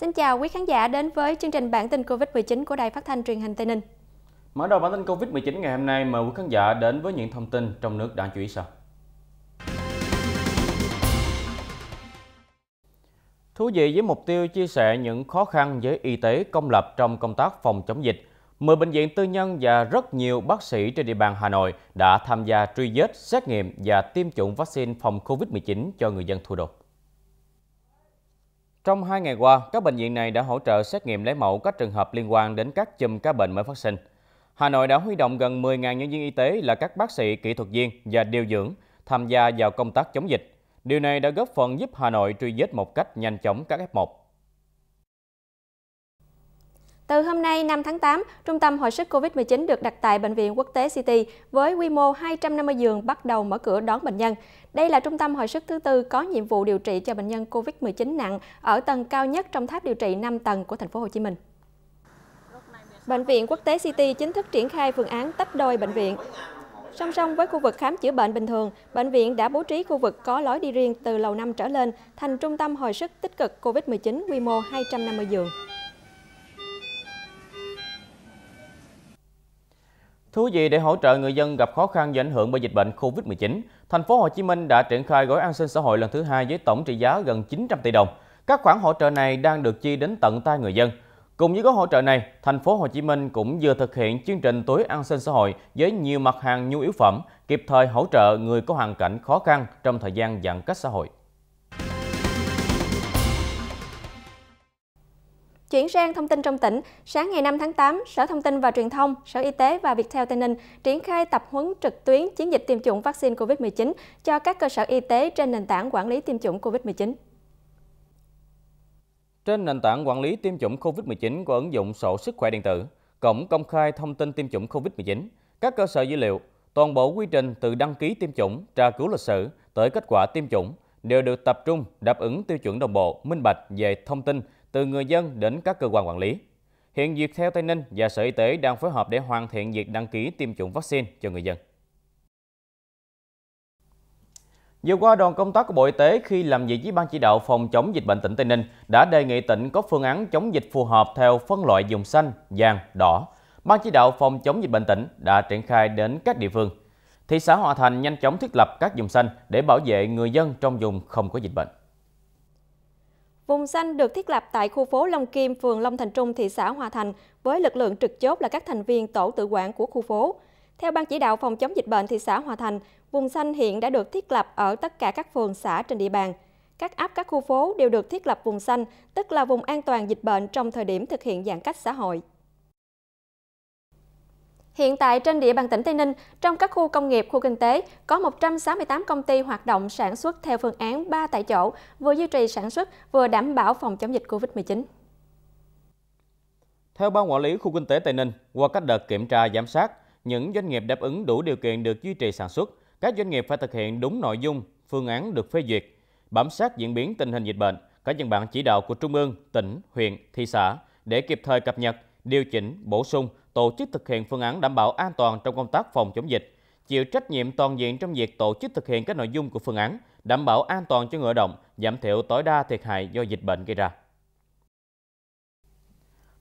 Xin chào quý khán giả đến với chương trình bản tin Covid-19 của Đài Phát thanh Truyền hình Tây Ninh. Mở đầu bản tin Covid-19 ngày hôm nay mời quý khán giả đến với những thông tin trong nước đáng chú ý sau. Thú vị với mục tiêu chia sẻ những khó khăn với y tế công lập trong công tác phòng chống dịch, 10 bệnh viện tư nhân và rất nhiều bác sĩ trên địa bàn Hà Nội đã tham gia truy vết, xét nghiệm và tiêm chủng vaccine phòng COVID-19 cho người dân thủ đô. Trong hai ngày qua, các bệnh viện này đã hỗ trợ xét nghiệm lấy mẫu các trường hợp liên quan đến các chùm ca bệnh mới phát sinh. Hà Nội đã huy động gần 10.000 nhân viên y tế là các bác sĩ, kỹ thuật viên và điều dưỡng tham gia vào công tác chống dịch. Điều này đã góp phần giúp Hà Nội truy vết một cách nhanh chóng các F1. Từ hôm nay 5 tháng 8, Trung tâm Hồi sức COVID-19 được đặt tại Bệnh viện Quốc tế City với quy mô 250 giường bắt đầu mở cửa đón bệnh nhân. Đây là trung tâm hồi sức thứ tư có nhiệm vụ điều trị cho bệnh nhân COVID-19 nặng ở tầng cao nhất trong tháp điều trị 5 tầng của thành phố Hồ Chí Minh. Bệnh viện Quốc tế City chính thức triển khai phương án tách đôi bệnh viện. Song song với khu vực khám chữa bệnh bình thường, bệnh viện đã bố trí khu vực có lối đi riêng từ lầu năm trở lên thành trung tâm hồi sức tích cực COVID-19 quy mô 250 giường. Thưa quý vị, để hỗ trợ người dân gặp khó khăn do ảnh hưởng bởi dịch bệnh COVID-19, thành phố Hồ Chí Minh đã triển khai gói an sinh xã hội lần thứ hai với tổng trị giá gần 900 tỷ đồng. Các khoản hỗ trợ này đang được chi đến tận tay người dân. Cùng với gói hỗ trợ này, thành phố Hồ Chí Minh cũng vừa thực hiện chương trình túi an sinh xã hội với nhiều mặt hàng nhu yếu phẩm, kịp thời hỗ trợ người có hoàn cảnh khó khăn trong thời gian giãn cách xã hội. Chuyển sang thông tin trong tỉnh, sáng ngày 5 tháng 8, Sở Thông tin và Truyền thông, Sở Y tế và Viettel Tây Ninh triển khai tập huấn trực tuyến chiến dịch tiêm chủng vaccine COVID-19 cho các cơ sở y tế trên nền tảng quản lý tiêm chủng COVID-19. Trên nền tảng quản lý tiêm chủng COVID-19 của ứng dụng sổ sức khỏe điện tử, cổng công khai thông tin tiêm chủng COVID-19, các cơ sở dữ liệu, toàn bộ quy trình từ đăng ký tiêm chủng, tra cứu lịch sử tới kết quả tiêm chủng đều được tập trung đáp ứng tiêu chuẩn đồng bộ, minh bạch về thông tin, từ người dân đến các cơ quan quản lý. Hiện việc theo Tây Ninh và Sở Y tế đang phối hợp để hoàn thiện việc đăng ký tiêm chủng vaccine cho người dân. Vừa qua, đoàn công tác của Bộ Y tế khi làm việc với Ban chỉ đạo phòng chống dịch bệnh tỉnh Tây Ninh đã đề nghị tỉnh có phương án chống dịch phù hợp theo phân loại dùng xanh, vàng, đỏ. Ban chỉ đạo phòng chống dịch bệnh tỉnh đã triển khai đến các địa phương. Thị xã Hòa Thành nhanh chóng thiết lập các dùng xanh để bảo vệ người dân trong vùng không có dịch bệnh. Vùng xanh được thiết lập tại khu phố Long Kim, phường Long Thành Trung, thị xã Hòa Thành, với lực lượng trực chốt là các thành viên tổ tự quản của khu phố. Theo Ban chỉ đạo phòng chống dịch bệnh thị xã Hòa Thành, vùng xanh hiện đã được thiết lập ở tất cả các phường xã trên địa bàn. Các ấp các khu phố đều được thiết lập vùng xanh, tức là vùng an toàn dịch bệnh trong thời điểm thực hiện giãn cách xã hội. Hiện tại trên địa bàn tỉnh Tây Ninh, trong các khu công nghiệp, khu kinh tế có 168 công ty hoạt động sản xuất theo phương án 3 tại chỗ, vừa duy trì sản xuất, vừa đảm bảo phòng chống dịch COVID-19. Theo Ban Quản lý Khu Kinh tế Tây Ninh, qua các đợt kiểm tra giám sát, những doanh nghiệp đáp ứng đủ điều kiện được duy trì sản xuất, các doanh nghiệp phải thực hiện đúng nội dung, phương án được phê duyệt, bám sát diễn biến tình hình dịch bệnh, các văn bản chỉ đạo của Trung ương, tỉnh, huyện, thị xã để kịp thời cập nhật, điều chỉnh, bổ sung, tổ chức thực hiện phương án đảm bảo an toàn trong công tác phòng chống dịch, chịu trách nhiệm toàn diện trong việc tổ chức thực hiện các nội dung của phương án, đảm bảo an toàn cho người động, giảm thiểu tối đa thiệt hại do dịch bệnh gây ra.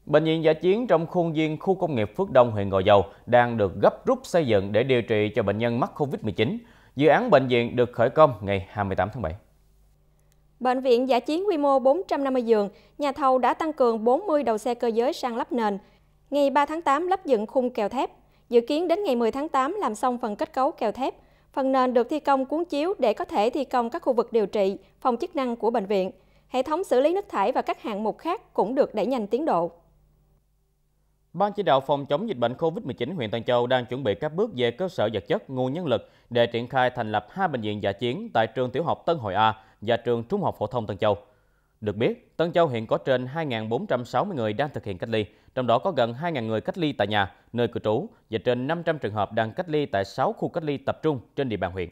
Bệnh viện giả chiến trong khuôn viên khu công nghiệp Phước Đông, huyện Gò Dầu đang được gấp rút xây dựng để điều trị cho bệnh nhân mắc COVID-19. Dự án bệnh viện được khởi công ngày 28 tháng 7. Bệnh viện giả chiến quy mô 450 giường, nhà thầu đã tăng cường 40 đầu xe cơ giới sang lắp nền, Ngày 3 tháng 8 lắp dựng khung kèo thép, dự kiến đến ngày 10 tháng 8 làm xong phần kết cấu kèo thép. Phần nền được thi công cuốn chiếu để có thể thi công các khu vực điều trị, phòng chức năng của bệnh viện. Hệ thống xử lý nước thải và các hạng mục khác cũng được đẩy nhanh tiến độ. Ban chỉ đạo phòng chống dịch bệnh COVID-19 huyện Tân Châu đang chuẩn bị các bước về cơ sở vật chất, nguồn nhân lực để triển khai thành lập hai bệnh viện giả chiến tại trường tiểu học Tân Hội A và trường trung học phổ thông Tân Châu. Được biết, Tân Châu hiện có trên 2.460 người đang thực hiện cách ly, trong đó có gần 2.000 người cách ly tại nhà, nơi cư trú và trên 500 trường hợp đang cách ly tại 6 khu cách ly tập trung trên địa bàn huyện.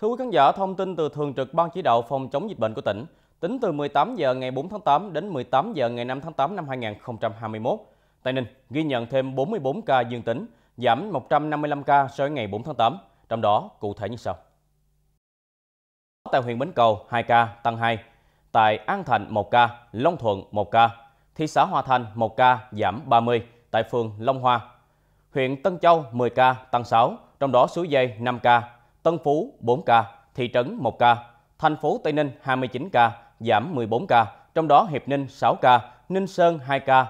Thưa quý khán giả, thông tin từ Thường trực Ban Chỉ đạo Phòng chống dịch bệnh của tỉnh, tính từ 18 giờ ngày 4 tháng 8 đến 18 giờ ngày 5 tháng 8 năm 2021, Tây Ninh ghi nhận thêm 44 ca dương tính, giảm 155 ca so với ngày 4 tháng 8, trong đó cụ thể như sau tại huyện Bến Cầu 2 ca, tăng 2. Tại An Thành 1 ca, Long Thuận 1 ca, thị xã Hòa Thành 1 ca, giảm 30 tại phường Long Hoa. Huyện Tân Châu 10 ca, tăng 6, trong đó Suối Dây 5 ca, Tân Phú 4 ca, thị trấn 1 ca, thành phố Tây Ninh 29 ca, giảm 14 ca, trong đó Hiệp Ninh 6 ca, Ninh Sơn 2 ca,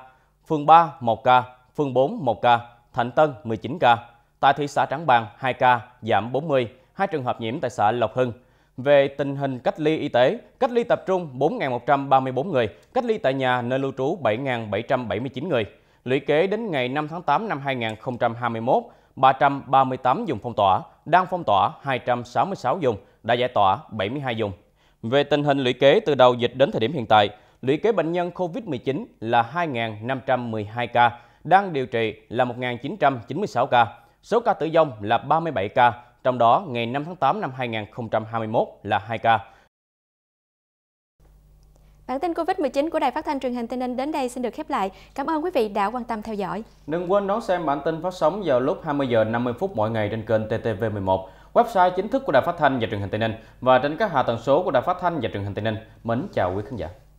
phường 3 1 ca, phường 4 1 ca, Thạnh Tân 19 ca, tại thị xã Trảng Bàng 2 ca, giảm 40, hai trường hợp nhiễm tại xã Lộc Hưng, về tình hình cách ly y tế, cách ly tập trung 4.134 người, cách ly tại nhà nơi lưu trú 7.779 người. Lũy kế đến ngày 5 tháng 8 năm 2021, 338 dùng phong tỏa, đang phong tỏa 266 dùng, đã giải tỏa 72 dùng. Về tình hình lũy kế từ đầu dịch đến thời điểm hiện tại, lũy kế bệnh nhân COVID-19 là 2.512 ca, đang điều trị là 1.996 ca, số ca tử vong là 37 ca, trong đó ngày 5 tháng 8 năm 2021 là 2 ca. Bản tin Covid-19 của Đài Phát thanh truyền hình Tây Ninh đến đây xin được khép lại. Cảm ơn quý vị đã quan tâm theo dõi. Đừng quên đón xem bản tin phát sóng vào lúc 20 giờ 50 phút mỗi ngày trên kênh TTV11, website chính thức của Đài Phát thanh và truyền hình Tây Ninh và trên các hạ tần số của Đài Phát thanh và truyền hình Tây Ninh. Mến chào quý khán giả.